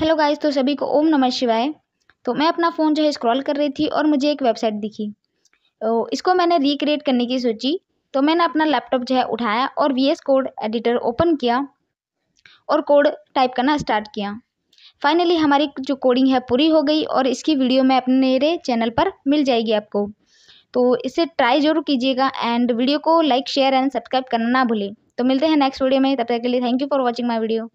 hello guys तो सभी को ओम नमः शिवाय तो मैं अपना फ़ोन जो है स्क्रॉल कर रही थी और मुझे एक वेबसाइट दिखी तो इसको मैंने रिक्रिएट करने की सोची तो मैंने अपना लैपटॉप जो है उठाया और वी कोड एडिटर ओपन किया और कोड टाइप करना स्टार्ट किया फाइनली हमारी जो कोडिंग है पूरी हो गई और इसकी वीडियो मैं अपने मेरे चैनल पर मिल जाएगी आपको तो इसे ट्राई जरूर कीजिएगा एंड वीडियो को लाइक शेयर एंड सब्सक्राइब करना ना भूलें तो मिलते हैं नेक्स्ट वीडियो में तब तक के लिए thank you for watching my video